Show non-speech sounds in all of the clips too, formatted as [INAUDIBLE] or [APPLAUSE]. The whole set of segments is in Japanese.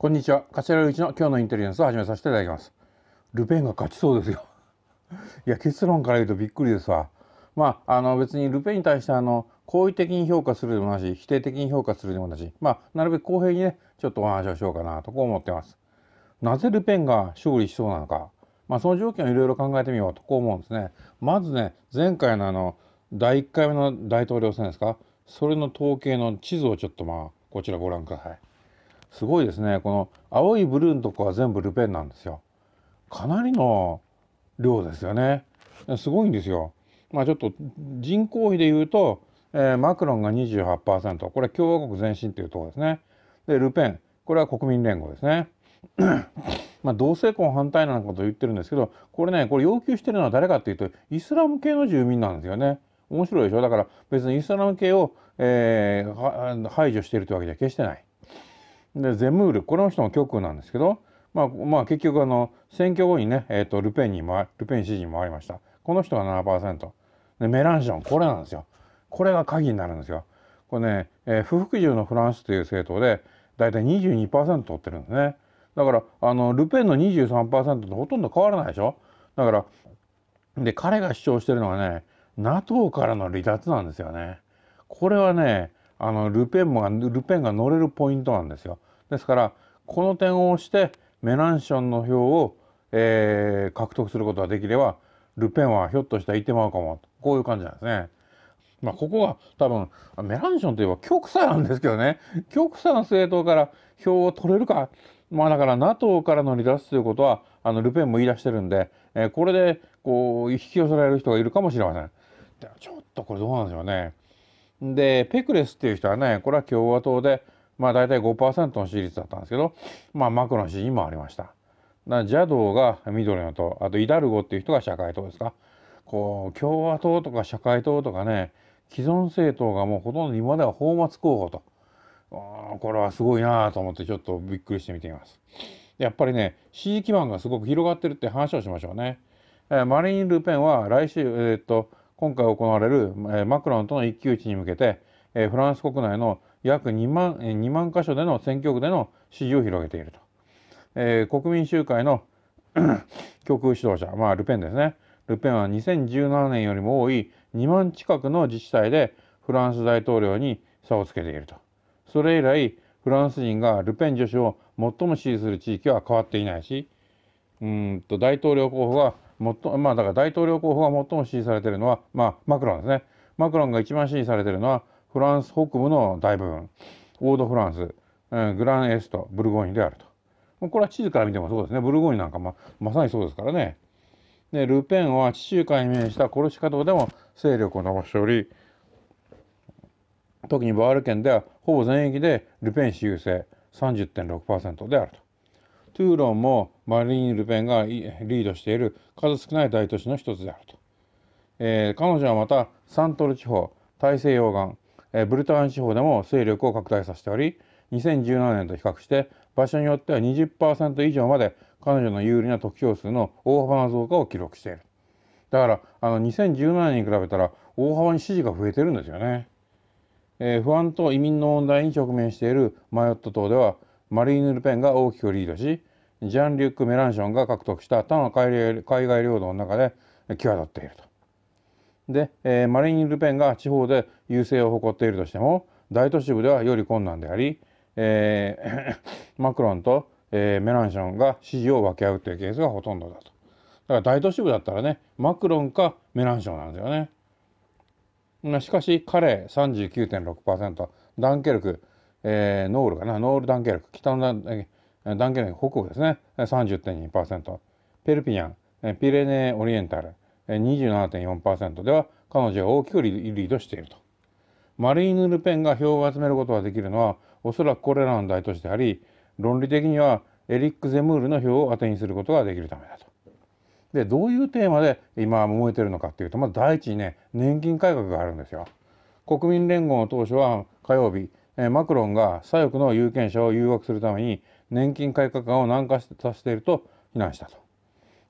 こんにちは柏隆一の今日のインテリジェンスを始めさせていただきますルペンが勝ちそうですよ [LAUGHS] いや結論から言うとびっくりですわまああの別にルペンに対してあの好意的に評価するでもなし否定的に評価するでもなしまあなるべく公平にねちょっとお話をしようかなとこう思ってますなぜルペンが勝利しそうなのかまあその条件をいろいろ考えてみようとこう思うんですねまずね前回のあの第1回目の大統領選ですかそれの統計の地図をちょっとまあこちらご覧くださいすごいですねこの青いブルーのとこは全部ルペンなんですよかなりの量ですよねすごいんですよまあちょっと人口比で言うと、えー、マクロンが28%これ共和国前進というところですねでルペンこれは国民連合ですね [COUGHS] まあ同性婚反対なんかと言ってるんですけどこれねこれ要求してるのは誰かっていうとイスラム系の住民なんですよね面白いでしょだから別にイスラム系を、えー、排除しているというわけじゃ決してないでゼムールこの人の極右なんですけど、まあ、まあ結局あの選挙後にね、えー、とルペンに回ルペン支持に回りましたこの人が7%でメランションこれなんですよこれが鍵になるんですよこれね、えー、不服従のフランスという政党で大体22%取ってるんですねだからあのルペンの23%とほとんど変わらないでしょだからで彼が主張してるのはね NATO からの離脱なんですよねこれはねあのルペンもルペンが乗れるポイントなんですよ。ですからこの点を押してメナンションの票を、えー、獲得することができればルペンはひょっとしたら行ってまうかもこういう感じなんですね。まあ、ここが多分メランションといえば極左なんですけどね極左の政党から票を取れるかまあだから NATO からの離脱ということはあのルペンも言い出してるんで、えー、これでこう引き寄せられる人がいるかもしれません。ちょっとこれどうなんでしょうね。でペクレスっていう人はねこれは共和党でまあ大体5%の支持率だったんですけど、まあマクロン支持もありました。なドーが緑の党、あとイダルゴっていう人が社会党ですか。こう、共和党とか社会党とかね、既存政党がもうほとんど今では泡沫候補と。これはすごいなと思ってちょっとびっくりしてみています。やっぱりね、支持基盤がすごく広がってるって話をしましょうね。えー、マリーン・ルペンは来週、えー、っと、今回行われる、えー、マクロンとの一騎打ちに向けて、えー、フランス国内の約2万 ,2 万箇所での選挙区での支持を広げていると、えー、国民集会の [COUGHS] 極右指導者、まあ、ルペンですねルペンは2017年よりも多い2万近くの自治体でフランス大統領に差をつけているとそれ以来フランス人がルペン女子を最も支持する地域は変わっていないしうんと大統領候補が最まあだから大統領候補が最も支持されているのは、まあ、マクロンですねマクロンが一番支持されているのはフランス北部の大部分オード・フランス、えグラン・エストブルゴーニュであるとこれは地図から見てもそうですねブルゴーニュなんかままさにそうですからねでルペンは地中海に面したコルシカ島でも勢力を伸ばしており特にバール県ではほぼ全域でルペン氏優勢30.6%であると。トゥーロンもマリーン・ルペンがリードしている数少ない大都市の一つであると。えー、彼女はまたサントル地方大西洋岸ブルターン地方でも勢力を拡大させており2017年と比較して場所によっては20%以上まで彼女の有利な得票数の大幅な増加を記録しているだからあの2017年に比べたら大幅に支持が増えてるんですよね、えー、不安と移民の問題に直面しているマヨット島ではマリーヌ・ルペンが大きくリードしジャン・リュック・メランションが獲得した他の海外領土の中で際立っているとで、えー、マリーニ・ルペンが地方で優勢を誇っているとしても大都市部ではより困難であり、えー、[COUGHS] マクロンと、えー、メランションが支持を分け合うというケースがほとんどだと。だから大都市部だったらねマクロンかメランションなんですよね。しかし彼39.6%ダンケルク、えー、ノールかなノールダンケルク北のダンダンケルク北部ですね30.2%ペルピニャンピレネーオリエンタル27.4%では彼女は大きくリードしていると。マリーヌ・ルペンが票を集めることができるのはおそらくこれらの大都市であり論理的にはエリック・ゼムールの票を当てにすることができるためだと。でどういうテーマで今燃えてるのかっていうと、まあ、第一にね年金改革があるんですよ。国民連合の当初は火曜日マクロンが左翼の有権者を誘惑するために年金改革案を軟化させていると非難したと。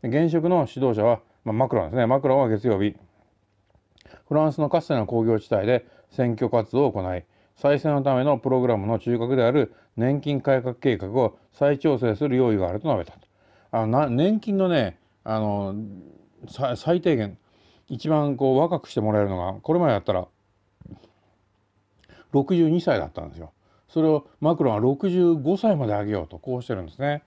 現職の指導者はまあ、マクロンですねマクロンは月曜日フランスのかつての工業地帯で選挙活動を行い再選のためのプログラムの中核である年金改革計画を再調整する用意があると述べたあの年金のねあの最低限一番こう若くしてもらえるのがこれまでだったら62歳だったんですよ。それをマクロンは65歳まで上げようとこうしてるんですね。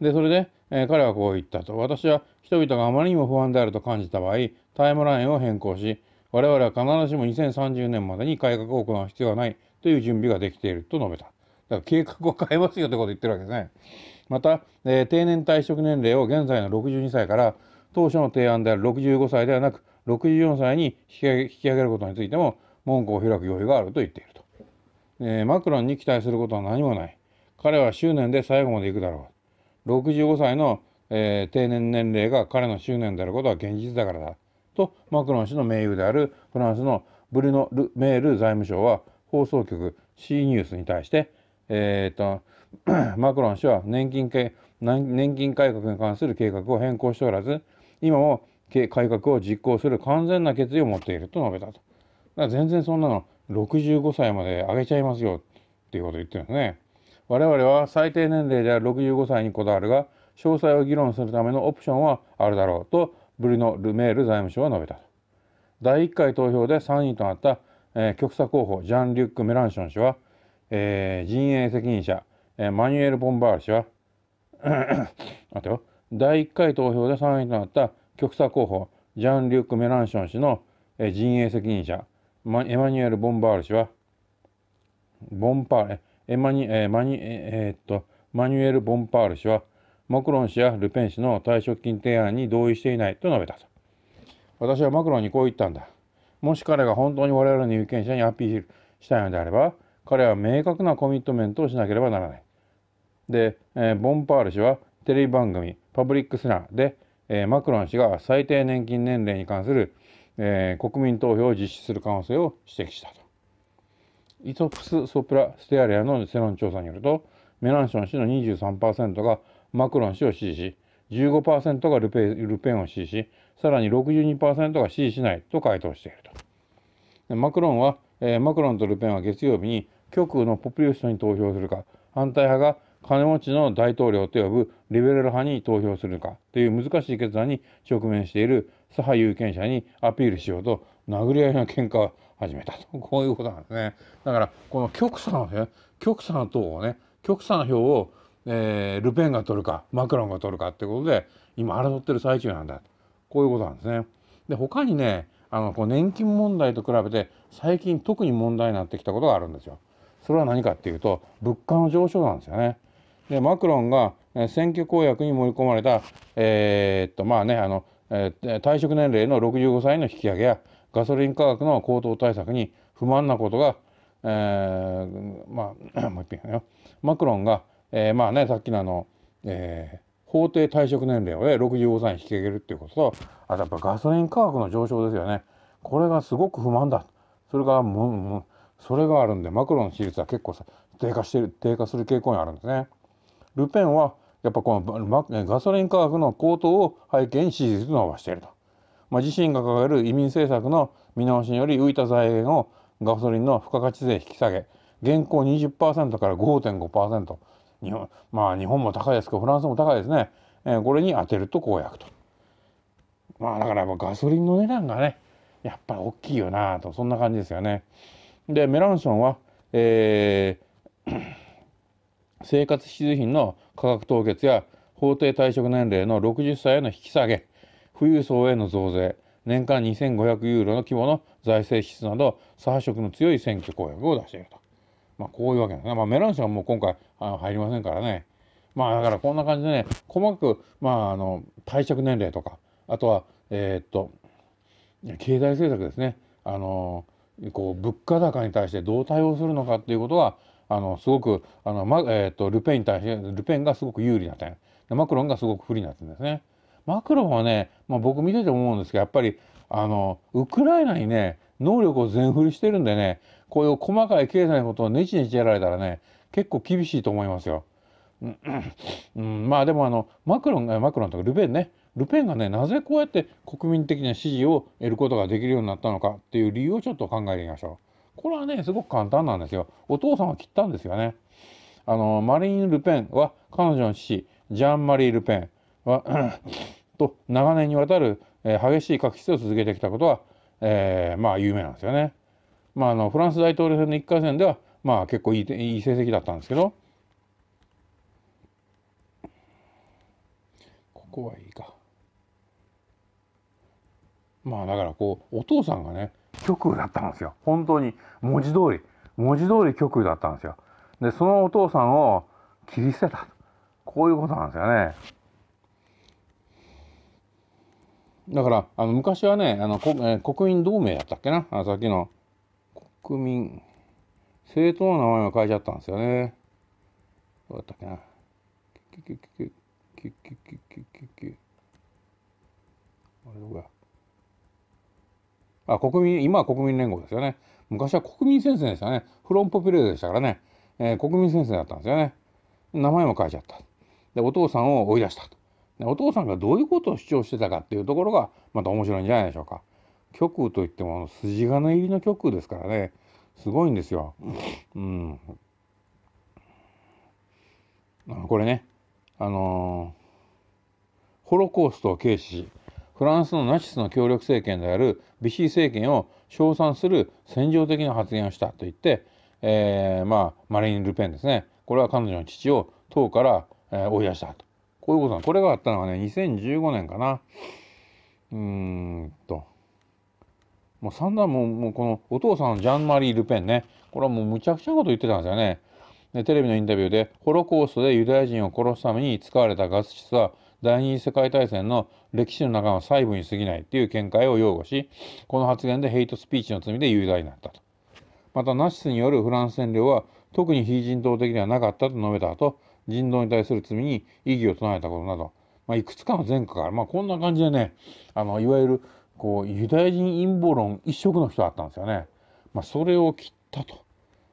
で、それで、えー、彼はこう言ったと。私は人々があまりにも不安であると感じた場合、タイムラインを変更し、我々は必ずしも2030年までに改革を行う必要はないという準備ができていると述べた。だから計画を変えますよってことを言ってるわけですね。また、えー、定年退職年齢を現在の62歳から当初の提案である65歳ではなく64歳に引き上げることについても門戸を開く用意があると言っていると、えー、マクロンに期待することは何もない彼は執念で最後まで行くだろう65歳の、えー、定年年齢が彼の執念であることは現実だからだとマクロン氏の盟友であるフランスのブルノ・ルメール財務省は放送局 C ニュースに対して、えー、と [CLEARS THROAT] マクロン氏は年金年金改革に関する計画を変更しておらず今も改革を実行する完全な決意を持っていると述べたと。全然そんなの65歳まで上げちゃいますよっていうことを言ってるんですね。我々は最低年齢である65歳にこだわるが詳細を議論するためのオプションはあるだろうとブリノ・ルメール財務省は述べた第1回投票で3位となった、えー、極左候補ジャン・リュック・メランション氏は、えー、陣営責任者、えー、マニュエル・ボンバール氏は [COUGHS] 待てよ第1回投票で3位となった極左候補ジャン・リュック・メランション氏の、えー、陣営責任者、ま、エマニュエル・ボンバール氏はボンパールエマニえー、マニえー、っとマニュエル・ボンパール氏はマクロン氏やルペン氏の退職金提案に同意していないと述べたと私はマクロンにこう言ったんだもし彼が本当に我々の有権者にアピールしたいのであれば彼は明確なコミットメントをしなければならないで、えー、ボンパール氏はテレビ番組「パブリックスラーで」えー、マクロン氏が最低年金年齢に関する、えー、国民投票を実施する可能性を指摘したと。イソプス・ソプラ・ステアリアの世論調査によるとメランション氏の23%がマクロン氏を支持し15%がルペルペンを支持しさらに62%が支持しないと回答しているとマクロンは、えー、マクロンとルペンは月曜日に極右のポピュリストに投票するか反対派が金持ちの大統領と呼ぶリベラル派に投票するかという難しい決断に直面している左派有権者にアピールしようと殴り合いの喧嘩始めたとこういうことなんですねだからこの極左の票極左の党をね極左の票を、えー、ルペンが取るかマクロンが取るかってことで今争ってる最中なんだこういうことなんですね。で他にねあのこう年金問題と比べて最近特に問題になってきたことがあるんですよ。それは何かっていうと物価の上昇なんですよね。でマクロンが選挙公約に盛り込まれた、えー、っとまあねあの、えー、退職年齢の65歳の引き上げやガソリン価格の高騰対策に不満なことが、えー、まあ [CLEARS THROAT] もう一遍よマクロンが、えー、まあねさっきのあの、えー、法定退職年齢を、ね、65歳に引き上げるっていうこととあとやっぱガソリン価格の上昇ですよねこれがすごく不満だそれがもうもうそれがあるんでマクロンの支持率は結構さ、低下してる低下する傾向にあるんですね。ルペンはやっぱこのガソリン価格の高騰を背景に支持率を伸ばしていると。まあ、自身が掲げる移民政策の見直しにより浮いた財源をガソリンの付加価値税引き下げ現行20%から5.5%日本まあ日本も高いですけどフランスも高いですね、えー、これに充てると公約とまあだからやっぱガソリンの値段がねやっぱ大きいよなとそんな感じですよね。でメランションは、えー、[CLEARS THROAT] 生活必需品の価格凍結や法定退職年齢の60歳への引き下げ富裕層への増税年間2500ユーロの規模の財政支出など左派色の強い選挙公約を出していると、まあ、こういうわけですね、まあ、メロン氏はもう今回あ入りませんからねまあだからこんな感じでね細かく、まあ、あの退職年齢とかあとはえー、っと経済政策ですねあのこう物価高に対してどう対応するのかっていうことはあのすごくあの、まえー、っとルペンに対してルペンがすごく有利な点マクロンがすごく不利な点ですね。マクロンはね、まあ、僕見てて思うんですけどやっぱりあのウクライナにね能力を全振りしてるんでねこういう細かい経済のことをねちねちやられたらね結構厳しいと思いますよ。うんうん、まあでもあのマクロンマクロンとかルペンねルペンがねなぜこうやって国民的な支持を得ることができるようになったのかっていう理由をちょっと考えてみましょう。これはねすごく簡単なんですよ。お父さんは切ったんですよね。あのマリン・ルペンは彼女の父ジャンマリー・ルペンはと長年にわたる、えー、激しい確執を続けてきたことは、えー、まあ有名なんですよね。まあ、あのフランス大統領選の1回戦では、まあ、結構いいいい成績だったんですけどここはいいか。まあだからこうお父さんがね極右だったんですよ本当に文字通り文字通り極右だったんですよでそのお父さんを切り捨てたこういうことなんですよねだから、あの昔はね、あのこ、えー、国民同盟やったっけな、あさっきの国民、政党の名前を変えちゃったんですよね。どうったっけな。キュキュキュキュキュキュキュキュあれどこや。あ、国民、今は国民連合ですよね。昔は国民戦線でしたね。フロンポピュレーでしたからね、えー、国民戦線だったんですよね。名前も変えちゃった。で、お父さんを追い出したと。お父さんがどういうことを主張してたかっていうところがまた面白いんじゃないでしょうか。極右といっても筋金入りの極右ですからねすごいんですよ。うん、これねあのー、ホロコーストを軽視しフランスのナチスの協力政権であるビシー政権を称賛する戦場的な発言をしたと言って、えー、まあマリン・ルペンですねこれは彼女の父を党から、えー、追い出したと。こういうことなこれがあったのはね、2015年かな。うーんと。もう散々もう、もうこのお父さんのジャンマリー・ルペンね。これはもうむちゃくちゃなこと言ってたんですよね。でテレビのインタビューで、ホロコーストでユダヤ人を殺すために使われたガス室は、第二次世界大戦の歴史の中の細部に過ぎないっていう見解を擁護し、この発言でヘイトスピーチの罪で有罪になったと。また、ナチスによるフランス占領は、特に非人道的ではなかったと述べた後、人道に対する罪に異議を唱えたことなど、まあ、いくつかの前科がある、まあ、こんな感じでねあのいわゆるこうユダヤ人陰謀論一色の人だったんですよね。まあ、それを切ったと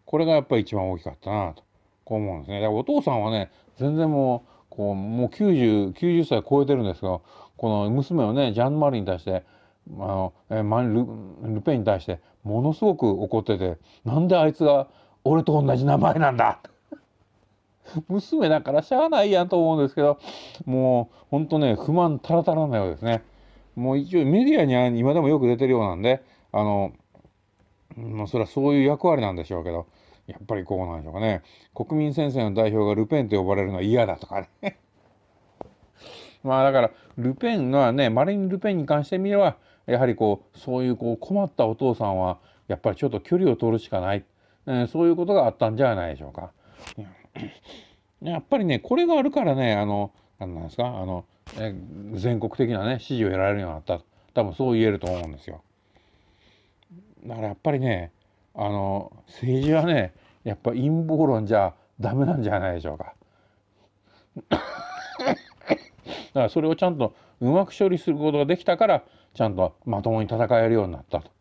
これがやっぱり一番大きかったなとこう思うんですね。だからお父さんはね全然もうこうもう 90, 90歳超えてるんですけどこの娘をねジャン・マリに対してあのえマルルペンに対してものすごく怒っててなんであいつが俺と同じ名前なんだ [LAUGHS] 娘だからしゃあないやんと思うんですけど、もうほんとね、不満たらたらなようですね。もう一応メディアには今でもよく出てるようなんで、あの、まそれはそういう役割なんでしょうけど、やっぱりこうなんでしょうかね。国民先生の代表がルペンと呼ばれるのは嫌だとかね。[LAUGHS] まあだから、ルペンがね、マリにルペンに関してみれば、やはりこう、そういうこう困ったお父さんは、やっぱりちょっと距離を取るしかない。えー、そういうことがあったんじゃないでしょうか。[COUGHS] やっぱりねこれがあるからねあの何なんですかあの全国的なね支持を得られるようになった多分そう言えると思うんですよ。だからやっぱりねあの政治はねやっぱ陰謀論じゃダメなんじゃないでしょうか。だからそれをちゃんとうまく処理することができたからちゃんとまともに戦えるようになったと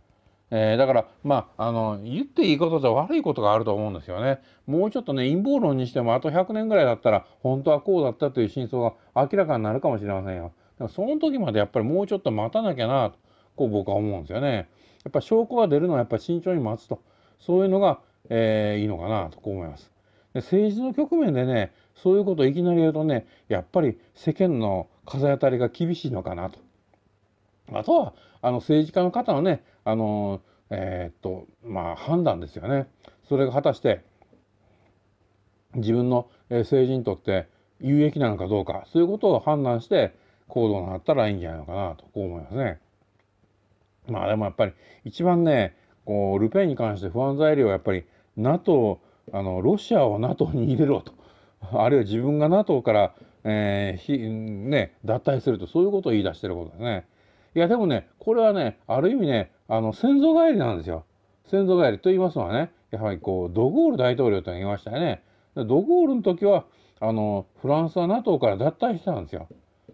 えー、だから、まあ、あの、言っていいことと悪いことがあると思うんですよね。もうちょっとね、陰謀論にしても、あと100年ぐらいだったら、本当はこうだったという真相が明らかになるかもしれませんよ。だからその時までやっぱりもうちょっと待たなきゃな、と、こう僕は思うんですよね。やっぱ証拠が出るのはやっぱり慎重に待つと。そういうのが、えー、いいのかな、とこう思います。で政治の局面でね、そういうことをいきなり言うとね、やっぱり世間の風当たりが厳しいのかなと。あとは、あの政治家の方のね、あのえー、っとまあ判断ですよね。それが果たして自分の政治にとって有益なのかどうかそういうことを判断して行動になったらいいんじゃないのかなとこう思いますね。まあでもやっぱり一番ねこうルペンに関して不安材料はやっぱり NATO あのロシアを NATO に入れろとあるいは自分が NATO から、えーね、脱退するとそういうことを言い出してることですね。いやでもねこれはねある意味ねあの先祖返りなんですよ。先祖返りと言いますのはねやはりこうドゴール大統領と言いましたよね。ドゴールの時はあのフランスは NATO から脱退してたんですよ。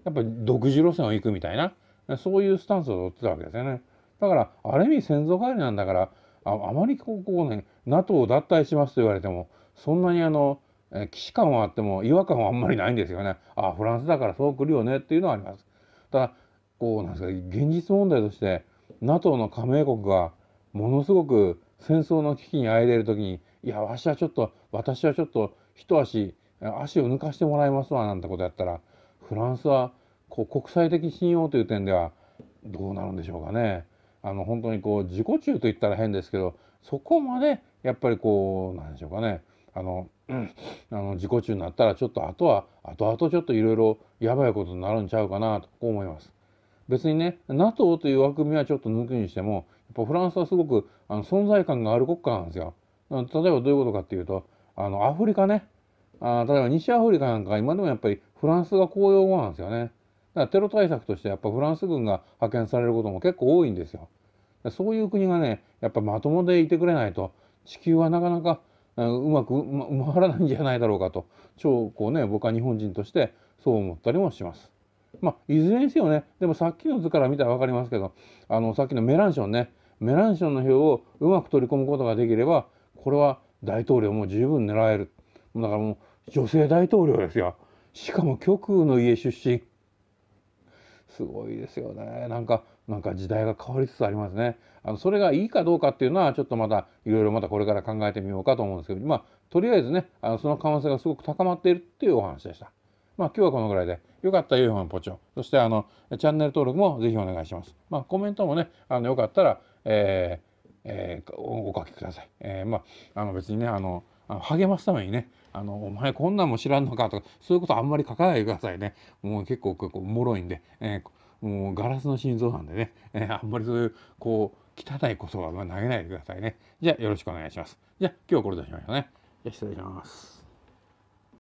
やっぱり独自路線を行くみたいなそういうスタンスを取ってたわけですよね。だからある意味先祖返りなんだからああまりこうね NATO を脱退しますと言われてもそんなにあの既視感はあっても違和感はあんまりないんですよね。あフランスだからそう来るよねっていうのはあります。ただこうなんですか現実問題として NATO の加盟国がものすごく戦争の危機にあえでいる時にいやわしはちょっと私はちょっと一足足を抜かしてもらいますわなんてことやったらフランスはこう国際的信用という点ではどうなるんでしょうかね。あの本当にこう自己中と言ったら変ですけどそこまでやっぱりこうなんでしょうかねあの、うん、あの自己中になったらちょっとあとは後々ちょっといろいろやばいことになるんちゃうかなと思います。別にね NATO という枠組みはちょっと抜くにしてもやっぱフランスはすごくあの存在感がある国家なんですよ。例えばどういうことかっていうとあのアフリカねあ例えば西アフリカなんか今でもやっぱりフランスが公用語なんですよね。だからテロ対策としてやっぱフランス軍が派遣されることも結構多いんですよ。そういう国がねやっぱまともでいてくれないと地球はなかなかうまく回らないんじゃないだろうかと超こうね僕は日本人としてそう思ったりもします。まあ、いずれにせよね、でもさっきの図から見たら分かりますけど、あの、さっきのメランションね、メランションの表をうまく取り込むことができれば、これは大統領も十分狙える。だからもう、女性大統領ですよ。しかも極右の家出身。すごいですよね。なんか、なんか時代が変わりつつありますね。あの、それがいいかどうかっていうのは、ちょっとまた、いろいろまたこれから考えてみようかと思うんですけど、まあ、とりあえずね、あのその可能性がすごく高まっているっていうお話でした。まあ、今日はこのぐらいで。よかったら良い方のポチョ。そしてあの、チャンネル登録もぜひお願いします。まあ、コメントもね、あのよかったら、えー、えー、お書きください。えー、まあ、あの別にね、あの、励ますためにね、あの、お前こんなんも知らんのかとか、そういうことあんまり書かないでくださいね。もう結構、結構、もろいんで、えー、もうガラスの心臓なんでね、えー、あんまりそういう、こう、汚いことは投げないでくださいね。じゃあ、よろしくお願いします。じゃあ、今日はこれでおしまいょうね。じゃあ、失礼します。